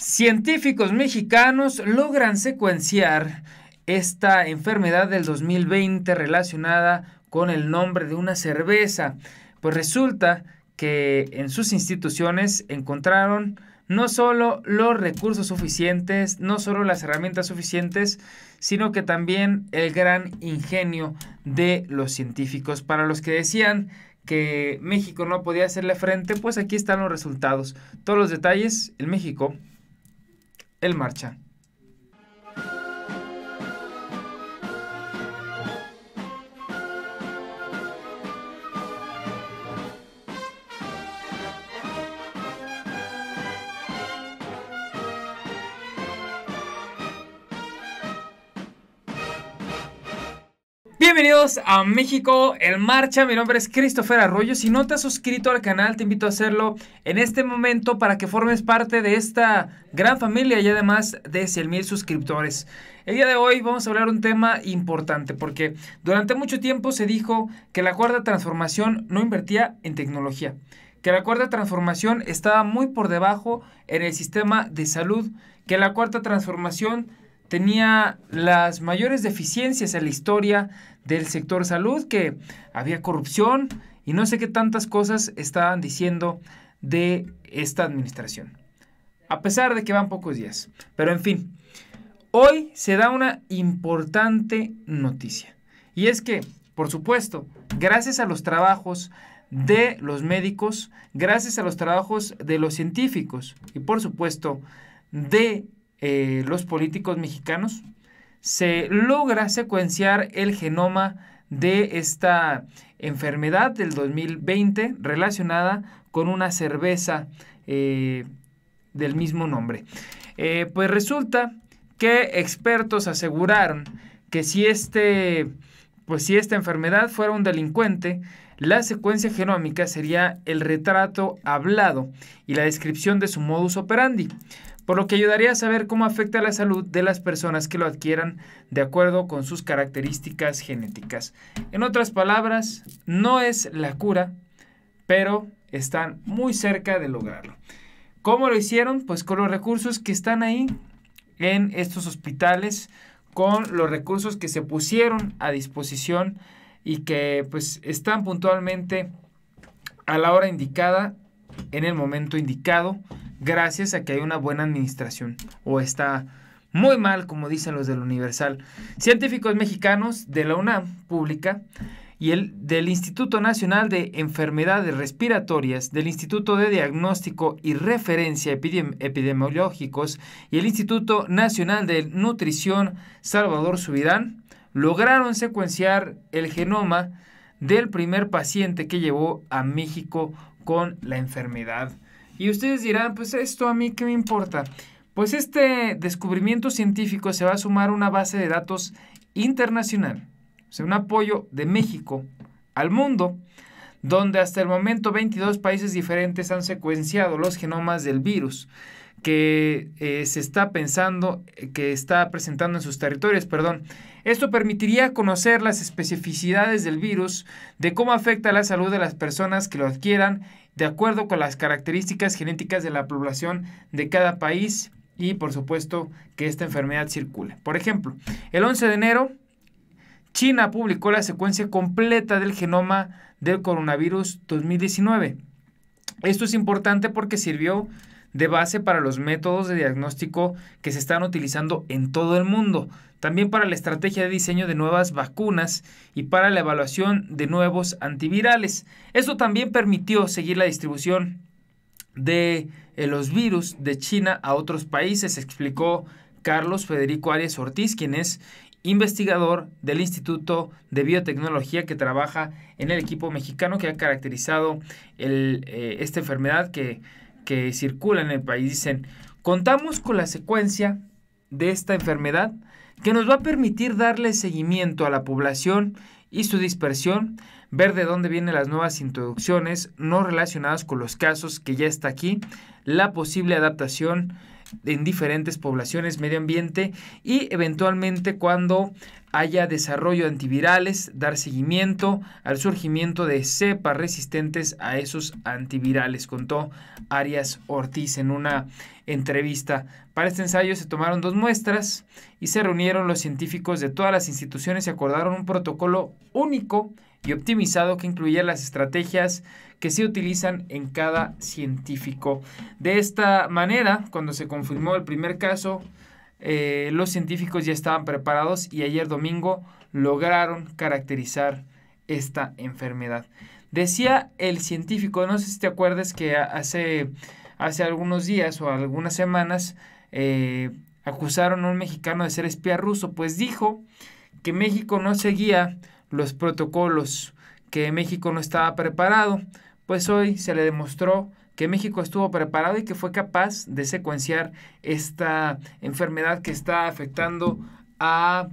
Científicos mexicanos logran secuenciar esta enfermedad del 2020 relacionada con el nombre de una cerveza. Pues resulta que en sus instituciones encontraron no solo los recursos suficientes, no solo las herramientas suficientes, sino que también el gran ingenio de los científicos. Para los que decían que México no podía hacerle frente, pues aquí están los resultados. Todos los detalles en México él Marcha. Bienvenidos a México en Marcha, mi nombre es Christopher Arroyo. Si no te has suscrito al canal, te invito a hacerlo en este momento para que formes parte de esta gran familia y además de 100 mil suscriptores. El día de hoy vamos a hablar un tema importante porque durante mucho tiempo se dijo que la cuarta transformación no invertía en tecnología, que la cuarta transformación estaba muy por debajo en el sistema de salud, que la cuarta transformación tenía las mayores deficiencias en la historia, del sector salud, que había corrupción y no sé qué tantas cosas estaban diciendo de esta administración. A pesar de que van pocos días. Pero en fin, hoy se da una importante noticia. Y es que, por supuesto, gracias a los trabajos de los médicos, gracias a los trabajos de los científicos y por supuesto de eh, los políticos mexicanos, se logra secuenciar el genoma de esta enfermedad del 2020 relacionada con una cerveza eh, del mismo nombre. Eh, pues resulta que expertos aseguraron que si este, pues si esta enfermedad fuera un delincuente, la secuencia genómica sería el retrato hablado y la descripción de su modus operandi por lo que ayudaría a saber cómo afecta la salud de las personas que lo adquieran de acuerdo con sus características genéticas. En otras palabras, no es la cura, pero están muy cerca de lograrlo. ¿Cómo lo hicieron? Pues con los recursos que están ahí en estos hospitales, con los recursos que se pusieron a disposición y que pues están puntualmente a la hora indicada, en el momento indicado gracias a que hay una buena administración o está muy mal, como dicen los del Universal. Científicos mexicanos de la UNAM pública y el del Instituto Nacional de Enfermedades Respiratorias, del Instituto de Diagnóstico y Referencia Epidemiológicos y el Instituto Nacional de Nutrición Salvador Subirán lograron secuenciar el genoma del primer paciente que llevó a México con la enfermedad. Y ustedes dirán, pues esto a mí qué me importa. Pues este descubrimiento científico se va a sumar a una base de datos internacional, o sea, un apoyo de México al mundo, donde hasta el momento 22 países diferentes han secuenciado los genomas del virus que eh, se está pensando, que está presentando en sus territorios, perdón. Esto permitiría conocer las especificidades del virus, de cómo afecta la salud de las personas que lo adquieran de acuerdo con las características genéticas de la población de cada país y por supuesto que esta enfermedad circule. Por ejemplo, el 11 de enero China publicó la secuencia completa del genoma del coronavirus 2019. Esto es importante porque sirvió de base para los métodos de diagnóstico que se están utilizando en todo el mundo, también para la estrategia de diseño de nuevas vacunas y para la evaluación de nuevos antivirales. Esto también permitió seguir la distribución de eh, los virus de China a otros países, explicó Carlos Federico Arias Ortiz, quien es investigador del Instituto de Biotecnología que trabaja en el equipo mexicano que ha caracterizado eh, esta enfermedad que que circulan en el país dicen, contamos con la secuencia de esta enfermedad que nos va a permitir darle seguimiento a la población y su dispersión, ver de dónde vienen las nuevas introducciones no relacionadas con los casos que ya está aquí, la posible adaptación, en diferentes poblaciones, medio ambiente y eventualmente cuando haya desarrollo antivirales, dar seguimiento al surgimiento de cepas resistentes a esos antivirales, contó Arias Ortiz en una entrevista. Para este ensayo se tomaron dos muestras y se reunieron los científicos de todas las instituciones y acordaron un protocolo único y optimizado que incluía las estrategias que se utilizan en cada científico. De esta manera, cuando se confirmó el primer caso, eh, los científicos ya estaban preparados y ayer domingo lograron caracterizar esta enfermedad. Decía el científico, no sé si te acuerdas que hace, hace algunos días o algunas semanas eh, acusaron a un mexicano de ser espía ruso, pues dijo que México no seguía los protocolos, que México no estaba preparado. Pues hoy se le demostró que México estuvo preparado y que fue capaz de secuenciar esta enfermedad que está afectando a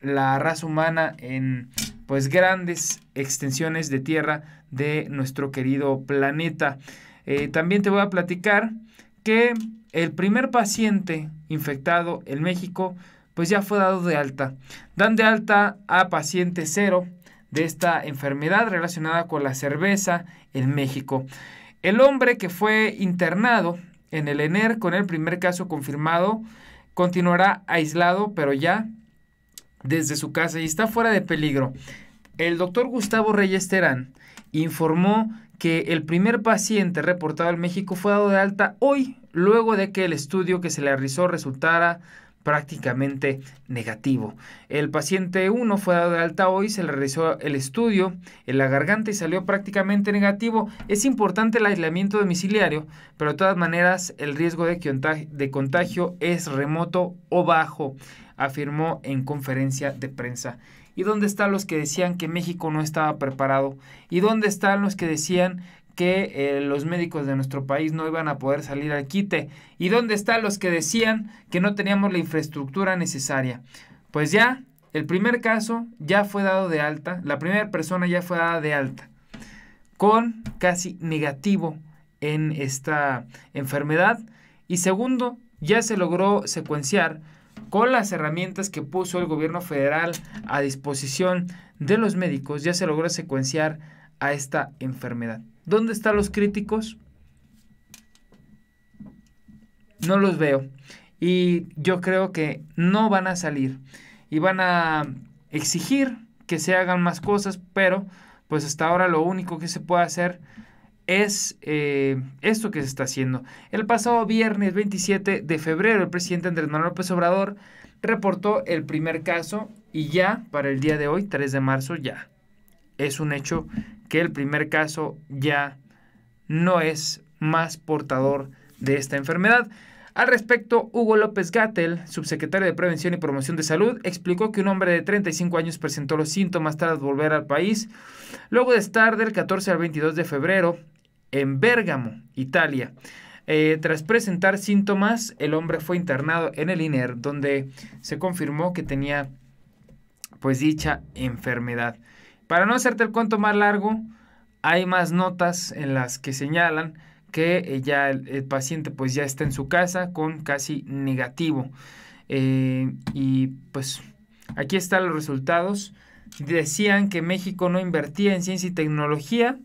la raza humana en pues grandes extensiones de tierra de nuestro querido planeta. Eh, también te voy a platicar que el primer paciente infectado en México pues ya fue dado de alta. Dan de alta a paciente cero de esta enfermedad relacionada con la cerveza en México. El hombre que fue internado en el ENER con el primer caso confirmado continuará aislado, pero ya desde su casa y está fuera de peligro. El doctor Gustavo Reyes Terán informó que el primer paciente reportado en México fue dado de alta hoy, luego de que el estudio que se le realizó resultara prácticamente negativo. El paciente 1 fue dado de alta hoy, se le realizó el estudio en la garganta y salió prácticamente negativo. Es importante el aislamiento domiciliario, pero de todas maneras el riesgo de contagio es remoto o bajo, afirmó en conferencia de prensa. ¿Y dónde están los que decían que México no estaba preparado? ¿Y dónde están los que decían que eh, los médicos de nuestro país no iban a poder salir al quite. ¿Y dónde están los que decían que no teníamos la infraestructura necesaria? Pues ya, el primer caso ya fue dado de alta, la primera persona ya fue dada de alta, con casi negativo en esta enfermedad. Y segundo, ya se logró secuenciar con las herramientas que puso el gobierno federal a disposición de los médicos, ya se logró secuenciar a esta enfermedad. ¿Dónde están los críticos? No los veo. Y yo creo que no van a salir. Y van a exigir que se hagan más cosas, pero pues hasta ahora lo único que se puede hacer es eh, esto que se está haciendo. El pasado viernes 27 de febrero, el presidente Andrés Manuel López Obrador reportó el primer caso y ya para el día de hoy, 3 de marzo, ya es un hecho que el primer caso ya no es más portador de esta enfermedad. Al respecto, Hugo López Gatel, subsecretario de Prevención y Promoción de Salud, explicó que un hombre de 35 años presentó los síntomas tras volver al país, luego de estar del 14 al 22 de febrero en Bérgamo, Italia. Eh, tras presentar síntomas, el hombre fue internado en el INER, donde se confirmó que tenía pues dicha enfermedad. Para no hacerte el cuento más largo, hay más notas en las que señalan que eh, ya el, paciente pues ya está en su casa con casi negativo. Eh, y pues aquí están los resultados. Decían que México no invertía en ciencia y tecnología.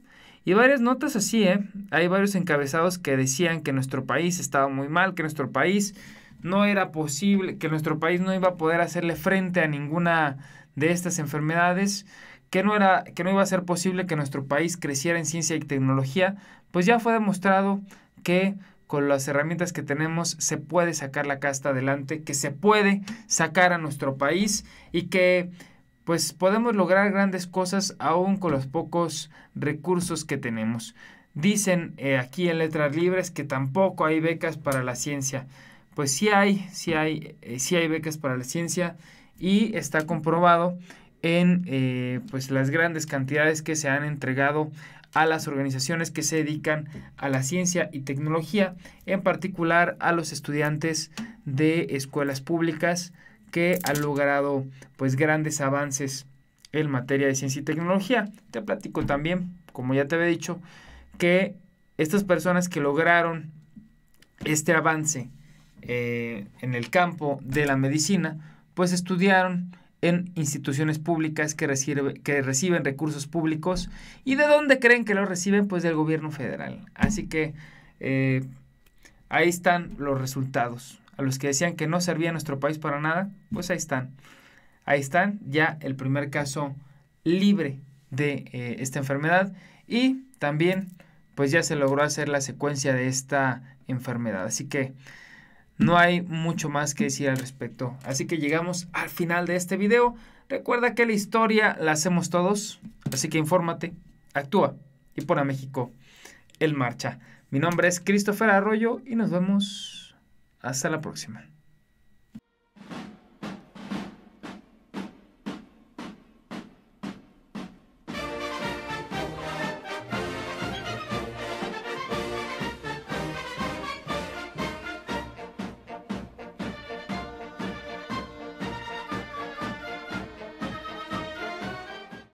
Y varias notas así, ¿eh? Hay varios encabezados que decían que nuestro país estaba muy mal, que nuestro país no era posible, que nuestro país no iba a poder hacerle frente a ninguna de estas enfermedades que no, era, que no iba a ser posible que nuestro país creciera en ciencia y tecnología, pues ya fue demostrado que con las herramientas que tenemos se puede sacar la casta adelante, que se puede sacar a nuestro país y que pues podemos lograr grandes cosas aún con los pocos recursos que tenemos. Dicen eh, aquí en Letras Libres que tampoco hay becas para la ciencia. Pues sí hay, sí hay, eh, sí hay becas para la ciencia y está comprobado en eh, pues las grandes cantidades que se han entregado a las organizaciones que se dedican a la ciencia y tecnología, en particular a los estudiantes de escuelas públicas que han logrado pues grandes avances en materia de ciencia y tecnología. Te platico también, como ya te había dicho, que estas personas que lograron este avance eh, en el campo de la medicina, pues estudiaron en instituciones públicas que, que reciben recursos públicos. ¿Y de dónde creen que los reciben? Pues del gobierno federal. Así que eh, ahí están los resultados. A los que decían que no servía nuestro país para nada, pues ahí están. Ahí están ya el primer caso libre de eh, esta enfermedad y también pues ya se logró hacer la secuencia de esta enfermedad. Así que no hay mucho más que decir al respecto. Así que llegamos al final de este video. Recuerda que la historia la hacemos todos, así que infórmate, actúa y por a México en marcha. Mi nombre es Christopher Arroyo y nos vemos hasta la próxima.